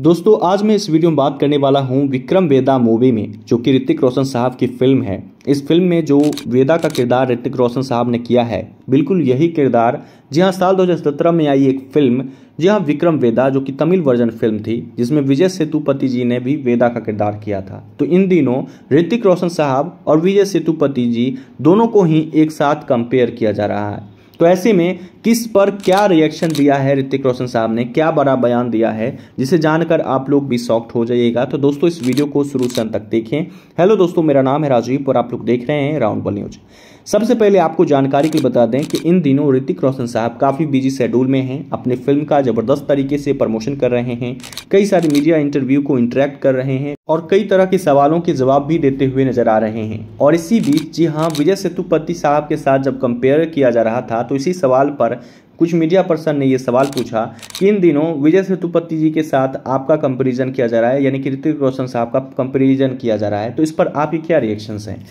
दोस्तों आज मैं इस वीडियो में बात करने वाला हूं विक्रम वेदा मूवी में जो कि ऋतिक रोशन साहब की फिल्म है इस फिल्म में जो वेदा का किरदार ऋतिक रोशन साहब ने किया है बिल्कुल यही किरदार जी हाँ साल 2017 में आई एक फिल्म जी हाँ विक्रम वेदा जो कि तमिल वर्जन फिल्म थी जिसमें विजय सेतुपति जी ने भी वेदा का किरदार किया था तो इन दिनों ऋतिक रोशन साहब और विजय सेतुपति जी दोनों को ही एक साथ कंपेयर किया जा रहा है तो ऐसे में किस पर क्या रिएक्शन दिया है ऋतिक रोशन साहब ने क्या बड़ा बयान दिया है जिसे जानकर आप लोग भी सॉफ्ट हो जाइएगा तो दोस्तों इस वीडियो को शुरू से अंत तक देखें हेलो दोस्तों मेरा नाम है राजीव और आप लोग देख रहे हैं राउंड बल न्यूज सबसे पहले आपको जानकारी के लिए बता दें कि इन दिनों ऋतिक रोशन साहब काफ़ी बिजी शेड्यूल में हैं अपने फिल्म का ज़बरदस्त तरीके से प्रमोशन कर रहे हैं कई सारे मीडिया इंटरव्यू को इंटरेक्ट कर रहे हैं और कई तरह के सवालों के जवाब भी देते हुए नजर आ रहे हैं और इसी बीच जी हाँ विजय सेतुपति साहब के साथ जब कंपेयर किया जा रहा था तो इसी सवाल पर कुछ मीडिया पर्सन ने यह सवाल पूछा कि इन दिनों विजय सेतुपति जी के साथ आपका कंपेरिजन किया जा रहा है यानी कि ऋतिक रोशन साहब का कंपेरिजन किया जा रहा है तो इस पर आपके क्या रिएक्शंस हैं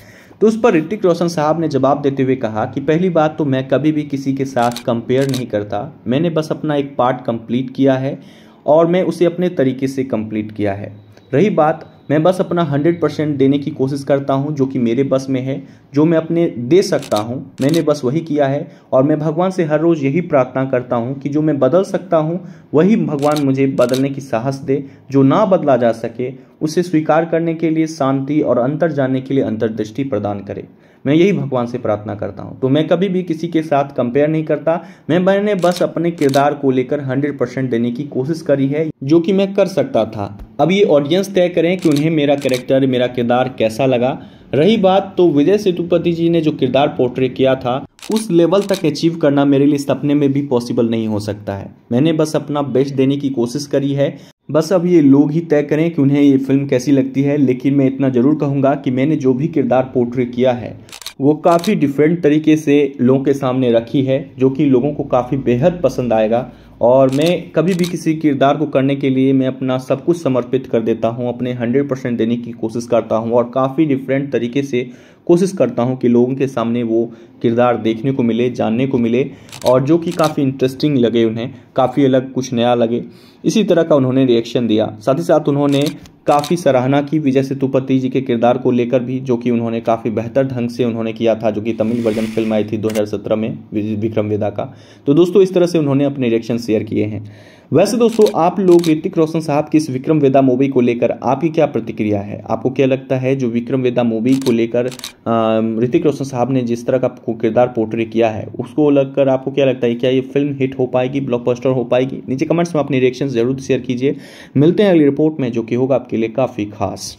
तो उस पर ऋतिक रोशन साहब ने जवाब देते हुए कहा कि पहली बात तो मैं कभी भी किसी के साथ कंपेयर नहीं करता मैंने बस अपना एक पार्ट कंप्लीट किया है और मैं उसे अपने तरीके से कंप्लीट किया है रही बात मैं बस अपना हंड्रेड परसेंट देने की कोशिश करता हूँ जो कि मेरे बस में है जो मैं अपने दे सकता हूँ मैंने बस वही किया है और मैं भगवान से हर रोज़ यही प्रार्थना करता हूँ कि जो मैं बदल सकता हूँ वही भगवान मुझे बदलने की साहस दे जो ना बदला जा सके उसे स्वीकार करने के लिए शांति और अंतर जाने के लिए अंतर्दृष्टि प्रदान करे मैं यही भगवान से प्रार्थना करता हूँ तो मैं कभी भी किसी के साथ कंपेयर नहीं करता मैं मैंने बस अपने किरदार को लेकर हंड्रेड परसेंट देने की कोशिश करी है जो कि मैं कर सकता था अब ये ऑडियंस तय करें कि उन्हें मेरा करेक्टर मेरा किरदार कैसा लगा रही बात तो विजय सेतुपति जी ने जो किरदार पोर्ट्रे किया था उस लेवल तक अचीव करना मेरे लिए सपने में भी पॉसिबल नहीं हो सकता है मैंने बस अपना बेस्ट देने की कोशिश करी है बस अब ये लोग ही तय करें कि उन्हें ये फिल्म कैसी लगती है लेकिन मैं इतना ज़रूर कहूँगा कि मैंने जो भी किरदार पोर्ट्रे किया है वो काफ़ी डिफरेंट तरीके से लोगों के सामने रखी है जो कि लोगों को काफ़ी बेहद पसंद आएगा और मैं कभी भी किसी किरदार को करने के लिए मैं अपना सब कुछ समर्पित कर देता हूँ अपने 100 परसेंट देने की कोशिश करता हूँ और काफ़ी डिफरेंट तरीके से कोशिश करता हूँ कि लोगों के सामने वो किरदार देखने को मिले जानने को मिले और जो कि काफ़ी इंटरेस्टिंग लगे उन्हें काफ़ी अलग कुछ नया लगे इसी तरह का उन्होंने रिएक्शन दिया साथ ही साथ उन्होंने काफ़ी सराहना की विजय सेतुपति जी के किरदार को लेकर भी जो कि उन्होंने काफ़ी बेहतर ढंग से उन्होंने किया था जो कि तमिल वर्जन फिल्म आई थी 2017 में विक्रम वेदा का तो दोस्तों इस तरह से उन्होंने अपने रिएक्शन शेयर किए हैं वैसे दोस्तों आप लोग ऋतिक रोशन साहब की इस विक्रम वेदा मूवी को लेकर आपकी क्या प्रतिक्रिया है आपको क्या लगता है जो विक्रम वेदा मूवी को लेकर ऋतिक रोशन साहब ने जिस तरह का किरदार पोर्ट्रे किया है उसको लगकर आपको क्या लगता है क्या ये फिल्म हिट हो पाएगी ब्लॉकबस्टर हो पाएगी नीचे कमेंट्स में अपनी रिएक्शन जरूर शेयर कीजिए मिलते हैं अगली रिपोर्ट में जो कि होगा आपके लिए काफ़ी खास